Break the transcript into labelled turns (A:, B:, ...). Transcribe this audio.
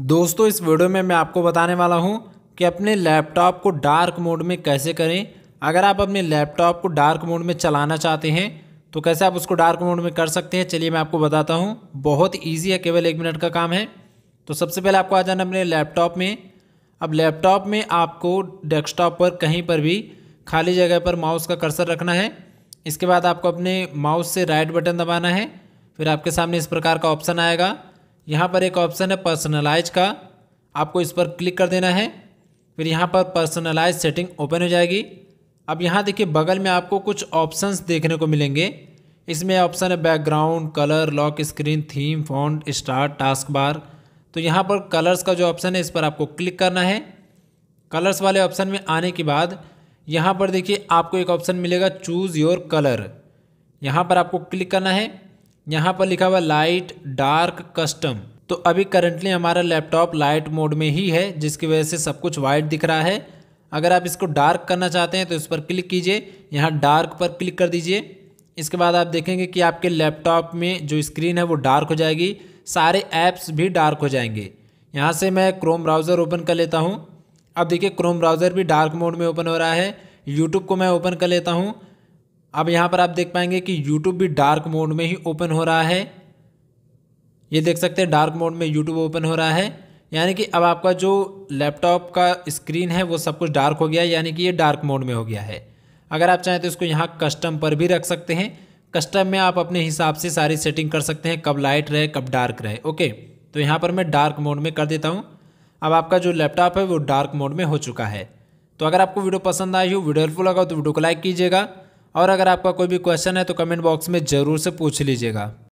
A: दोस्तों इस वीडियो में मैं आपको बताने वाला हूं कि अपने लैपटॉप को डार्क मोड में कैसे करें अगर आप अपने लैपटॉप को डार्क मोड में चलाना चाहते हैं तो कैसे आप उसको डार्क मोड में कर सकते हैं चलिए मैं आपको बताता हूँ बहुत ईजी है केवल एक मिनट का काम है तो सबसे पहले आपको आ जाना अपने लैपटॉप में अब लैपटॉप में आपको डेस्कटॉप पर कहीं पर भी खाली जगह पर माउस का कर्सर रखना है इसके बाद आपको अपने माउस से राइट बटन दबाना है फिर आपके सामने इस प्रकार का ऑप्शन आएगा यहाँ पर एक ऑप्शन है पर्सनलाइज का आपको इस पर क्लिक कर देना है फिर यहाँ पर पर्सनलाइज सेटिंग ओपन हो जाएगी अब यहाँ देखिए बगल में आपको कुछ ऑप्शंस देखने को मिलेंगे इसमें ऑप्शन है background colour lock screen theme font start taskbar तो यहाँ पर कलर्स का जो ऑप्शन है इस पर आपको क्लिक करना है कलर्स वाले ऑप्शन में आने के बाद यहाँ पर देखिए आपको एक ऑप्शन मिलेगा चूज़ योर कलर यहाँ पर आपको क्लिक करना है यहाँ पर लिखा हुआ लाइट डार्क कस्टम तो अभी करंटली हमारा लैपटॉप लाइट मोड में ही है जिसकी वजह से सब कुछ वाइट दिख रहा है अगर आप इसको डार्क करना चाहते हैं तो इस पर क्लिक कीजिए यहाँ डार्क पर क्लिक कर दीजिए इसके बाद आप देखेंगे कि आपके लैपटॉप में जो स्क्रीन है वो डार्क हो जाएगी सारे ऐप्स भी डार्क हो जाएंगे यहाँ से मैं क्रोम ब्राउज़र ओपन कर लेता हूँ अब देखिए क्रोम ब्राउज़र भी डार्क मोड में ओपन हो रहा है यूट्यूब को मैं ओपन कर लेता हूँ अब यहाँ पर आप देख पाएंगे कि यूट्यूब भी डार्क मोड में ही ओपन हो रहा है ये देख सकते हैं डार्क मोड में यूट्यूब ओपन हो रहा है यानी कि अब आपका जो लैपटॉप का स्क्रीन है वो सब कुछ डार्क हो गया यानी कि ये डार्क मोड में हो गया है अगर आप चाहें तो इसको यहाँ कस्टम पर भी रख सकते हैं कस्टम में आप अपने हिसाब से सारी सेटिंग कर सकते हैं कब लाइट रहे कब डार्क रहे ओके तो यहाँ पर मैं डार्क मोड में कर देता हूँ अब आपका जो लैपटॉप है वो डार्क मोड में हो चुका है तो अगर आपको वीडियो पसंद आई हो वीडियो हेल्पफुल लगा तो वीडियो को लाइक कीजिएगा और अगर आपका कोई भी क्वेश्चन है तो कमेंट बॉक्स में ज़रूर से पूछ लीजिएगा